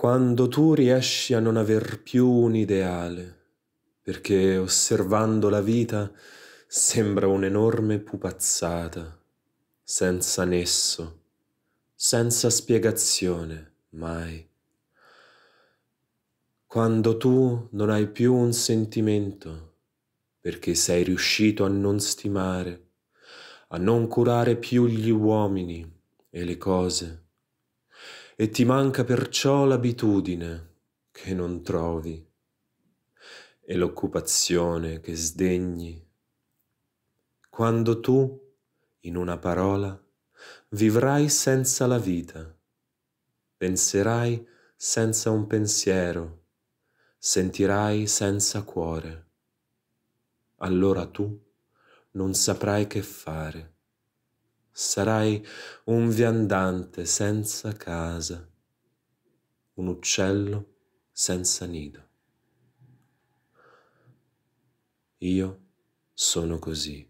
quando tu riesci a non aver più un ideale, perché osservando la vita sembra un'enorme pupazzata, senza nesso, senza spiegazione, mai. Quando tu non hai più un sentimento, perché sei riuscito a non stimare, a non curare più gli uomini e le cose, e ti manca perciò l'abitudine che non trovi e l'occupazione che sdegni, quando tu, in una parola, vivrai senza la vita, penserai senza un pensiero, sentirai senza cuore, allora tu non saprai che fare sarai un viandante senza casa, un uccello senza nido. Io sono così.